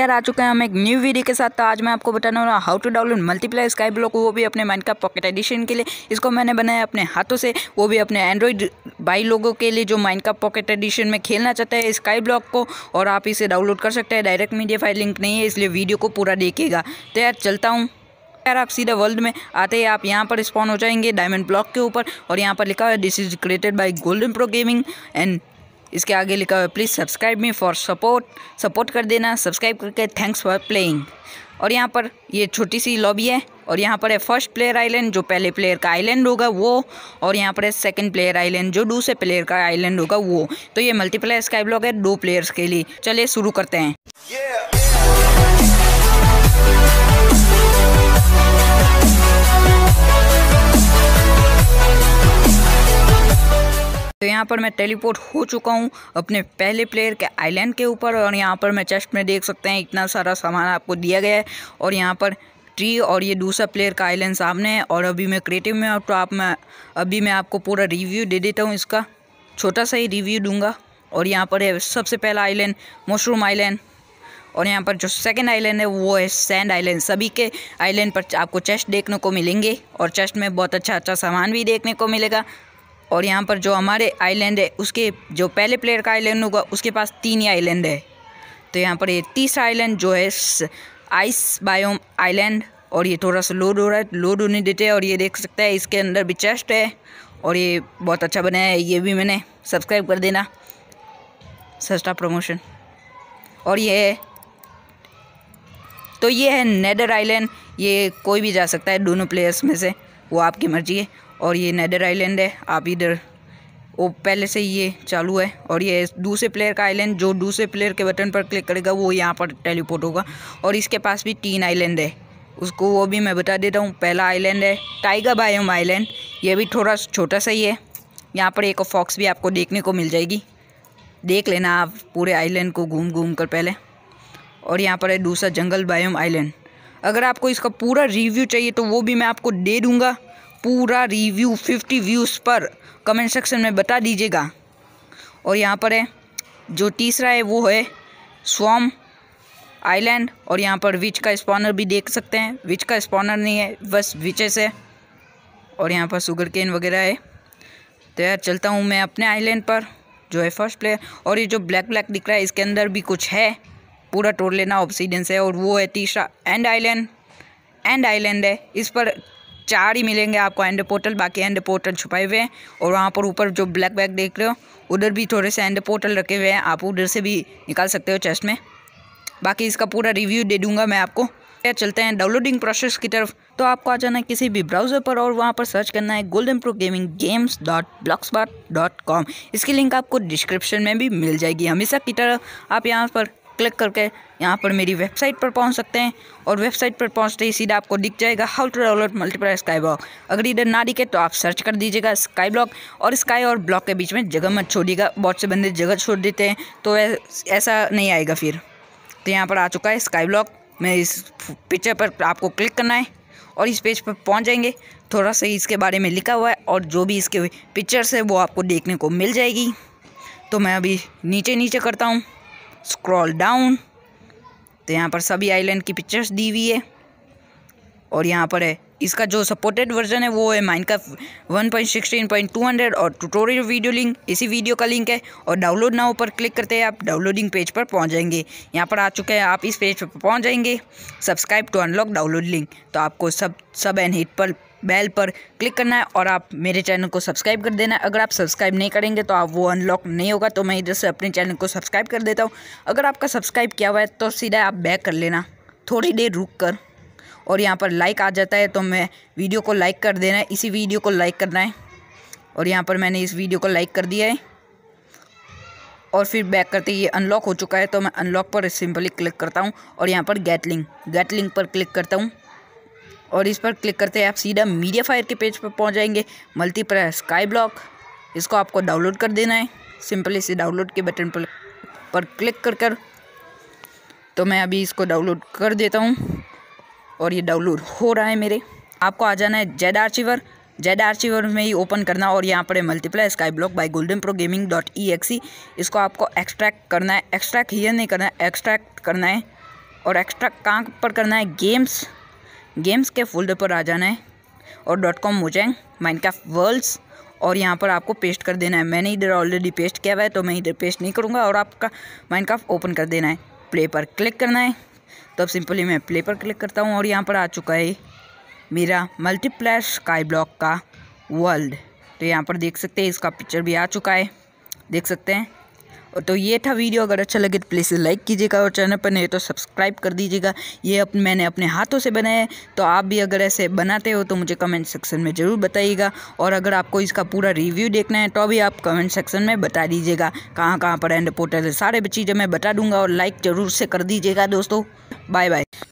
Player आ चुके हैं हम एक न्यू वीडियो के साथ तो आज मैं आपको बताने वाला how to download multiply sky block वो भी अपने माइंड का पॉकेट एडिशन के लिए इसको मैंने बनाया अपने हाथों से वो भी अपने एंड्रॉइड बाई लोगों के लिए जो माइंड का पॉकेट एडिशन में खेलना चाहता है स्काई ब्लॉक को और आप इसे डाउनलोड कर सकते हैं डायरेक्ट मीडिया फाइल लिंक नहीं है इसलिए वीडियो को पूरा देखिएगा तो यार चलता हूँ यार आप सीधा वर्ल्ड में आते ही आप यहाँ पर स्पॉन हो जाएंगे डायमंड ब्लॉक के ऊपर और यहाँ पर लिखा है this is created by Golden Pro Gaming and इसके आगे लिखा हुआ है please subscribe me for support support कर देना सब्सक्राइब करके थैंक्स फॉर प्लेइंग और यहाँ पर ये छोटी सी लॉबी है और यहाँ पर है फर्स्ट प्लेयर आइलैंड जो पहले प्लेयर का आइलैंड होगा वो और यहाँ पर है सेकंड प्लेयर आइलैंड जो दूसरे प्लेयर का आइलैंड होगा वो तो ये मल्टीप्लेयर स्काई ब्लॉक है दो प्लेयर्स के लिए चलिए शुरू करते हैं yeah, yeah. तो यहाँ पर मैं टेलीपोर्ट हो चुका हूँ अपने पहले प्लेयर के आइलैंड के ऊपर और यहाँ पर मैं चेस्ट में देख सकते हैं इतना सारा सामान आपको दिया गया है और यहाँ पर ट्री और ये दूसरा प्लेयर का आइलैंड सामने है और अभी मैं क्रिएटिव में हूँ तो आप मैं अभी मैं आपको पूरा रिव्यू दे देता हूँ इसका छोटा सा ही रिव्यू दूंगा और यहाँ पर है सबसे पहला आइलैंड मशरूम आइलैंड और यहाँ पर जो सेकंड आइलैंड है वो है सैंड आइलैंड सभी के आइलैंड पर आपको चेस्ट देखने को मिलेंगे और चेस्ट में बहुत अच्छा अच्छा सामान भी देखने को मिलेगा और यहाँ पर जो हमारे आइलैंड है उसके जो पहले प्लेयर का आइलैंड होगा उसके पास तीन ही आइलैंड है तो यहाँ पर ये तीसरा आइलैंड जो है आइस बायोम आइलैंड और ये थोड़ा सा लोड हो रहा है लोड होने देते हैं और ये देख सकते हैं इसके अंदर भी चेस्ट है और ये बहुत अच्छा बनाया है ये भी मैंने सब्सक्राइब कर देना सस्ता प्रमोशन और ये है तो ये है नेदर आइलैंड ये कोई भी जा सकता है दोनों प्लेयर्स में से वो आपकी मर्जी है और ये नैदर आइलैंड है आप इधर वो पहले से ही ये चालू है और ये दूसरे प्लेयर का आइलैंड जो दूसरे प्लेयर के बटन पर क्लिक करेगा वो यहाँ पर टेलीपोर्ट होगा और इसके पास भी तीन आइलैंड है उसको वो भी मैं बता देता हूँ पहला आइलैंड है टाइगर बायोम आइलैंड ये भी थोड़ा छोटा सा ही है यहाँ पर एक फॉक्स भी आपको देखने को मिल जाएगी देख लेना आप पूरे आइलैंड को घूम घूम कर पहले और यहाँ पर है दूसरा जंगल बायोम आइलैंड अगर आपको इसका पूरा रिव्यू चाहिए तो वो भी मैं आपको दे दूँगा पूरा रिव्यू फिफ्टी व्यूज़ पर कमेंट सेक्शन में बता दीजिएगा और यहाँ पर है जो तीसरा है वो है स्वाम आइलैंड और यहाँ पर विच का स्पॉनर भी देख सकते हैं विच का स्पॉनर नहीं है बस विचेस है और यहाँ पर शुगर केन वगैरह है तो यार चलता हूँ मैं अपने आइलैंड पर जो है फर्स्ट प्लेयर और ये जो ब्लैक ब्लैक दिख रहा है इसके अंदर भी कुछ है पूरा टोड़ लेना ऑब्सीडेंस है और वो है तीसरा एंड आइलैंड एंड आइलैंड है इस पर चार ही मिलेंगे आपको एंड पोर्टल बाकी एंड पोर्टल छुपाए हुए हैं और वहाँ पर ऊपर जो ब्लैक बैग देख रहे हो उधर भी थोड़े से एंड पोर्टल रखे हुए हैं आप उधर से भी निकाल सकते हो चेस्ट में बाकी इसका पूरा रिव्यू दे दूंगा मैं आपको क्या चलते हैं डाउनलोडिंग प्रोसेस की तरफ तो आपको आ जाना है किसी भी ब्राउज़र पर और वहाँ पर सर्च करना है Golden Pro Gaming games dot blocks dot com इसकी लिंक आपको डिस्क्रिप्शन में भी मिल जाएगी हमेशा की तरह आप यहाँ पर क्लिक करके यहाँ पर मेरी वेबसाइट पर पहुँच सकते हैं और वेबसाइट पर पहुँचते ही सीधा आपको दिख जाएगा how to download multiply sky block अगर इधर ना दिखे तो आप सर्च कर दीजिएगा स्काई ब्लॉक और स्काई और ब्लॉक के बीच में जगह मत छोड़िएगा बहुत से बंदे जगह छोड़ देते हैं तो ऐसा नहीं आएगा फिर तो यहाँ पर आ चुका है स्काई ब्लॉक मैं इस पिक्चर पर आपको क्लिक करना है और इस पेज पर पहुंच जाएंगे थोड़ा सा इसके बारे में लिखा हुआ है और जो भी इसके पिक्चर्स है वो आपको देखने को मिल जाएगी तो मैं अभी नीचे नीचे करता हूँ स्क्रॉल डाउन तो यहाँ पर सभी आइलैंड की पिक्चर्स दी हुई है और यहाँ पर है इसका जो सपोर्टेड वर्जन है वो है माइन का one point sixteen point two hundred और ट्यूटोरियल वीडियो लिंक इसी वीडियो का लिंक है और डाउनलोड नाउ पर क्लिक करते हैं आप डाउनलोडिंग पेज पर पहुँच जाएंगे यहाँ पर आ चुके हैं आप इस पेज पर पहुँच जाएंगे subscribe to unlock download link तो आपको सब सब एंड हिट पर बेल पर क्लिक करना है और आप मेरे चैनल को सब्सक्राइब कर देना है अगर आप सब्सक्राइब नहीं करेंगे तो आप वो अनलॉक नहीं होगा तो मैं इधर से अपने चैनल को सब्सक्राइब कर देता हूँ अगर आपका सब्सक्राइब किया हुआ है तो सीधा आप बैक कर लेना थोड़ी देर रुक कर और यहाँ पर लाइक आ जाता है तो मैं वीडियो को लाइक कर देना है इसी वीडियो को लाइक करना है और यहाँ पर मैंने इस वीडियो को लाइक कर दिया है और फिर बैक करते ये अनलॉक हो चुका है तो मैं अनलॉक पर सिंपली क्लिक करता हूँ और यहाँ पर गेट लिंक गेट लिंक पर क्लिक करता हूँ और इस पर क्लिक करते हैं आप सीधा मीडिया फायर के पेज पर पहुंच जाएंगे मल्टीप्लेयर स्काई ब्लॉक इसको आपको डाउनलोड कर देना है सिंपली इसे डाउनलोड के बटन पर पर क्लिक कर कर तो मैं अभी इसको डाउनलोड कर देता हूँ और ये डाउनलोड हो रहा है मेरे आपको आ जाना है जेड आर्चिवर जेड आर्चिवर में ही ओपन करना और यहाँ पर multiply sky block by Golden Pro Gaming dot E X E इसको आपको एक्सट्रैक्ट करना है एक्सट्रैक्ट हियर नहीं करना है एक्सट्रैक्ट करना है और एक्सट्रैक्ट कहाँ पर करना है गेम्स गेम्स के फोल्डर पर आ जाना है और डॉट कॉम हो माइंड माइनक्राफ्ट वर्ल्ड्स और यहाँ पर आपको पेस्ट कर देना है मैंने इधर ऑलरेडी पेस्ट किया हुआ है तो मैं इधर पेस्ट नहीं करूँगा और आपका माइनक्राफ्ट ओपन कर देना है प्ले पर क्लिक करना है तो अब सिंपली मैं प्ले पर क्लिक करता हूँ और यहाँ पर आ चुका है मेरा मल्टीप्लेयर स्काई ब्लॉक का वर्ल्ड तो यहाँ पर देख सकते हैं इसका पिक्चर भी आ चुका है देख सकते हैं तो ये था वीडियो अगर अच्छा लगे तो प्लीज़ लाइक कीजिएगा और चैनल पर नहीं तो सब्सक्राइब कर दीजिएगा ये अप, मैंने अपने हाथों से बनाए तो आप भी अगर ऐसे बनाते हो तो मुझे कमेंट सेक्शन में ज़रूर बताइएगा और अगर आपको इसका पूरा रिव्यू देखना है तो भी आप कमेंट सेक्शन में बता दीजिएगा कहाँ कहाँ पर एंड पोर्टल सारे चीज़ें मैं बता दूंगा और लाइक ज़रूर से कर दीजिएगा दोस्तों बाय बाय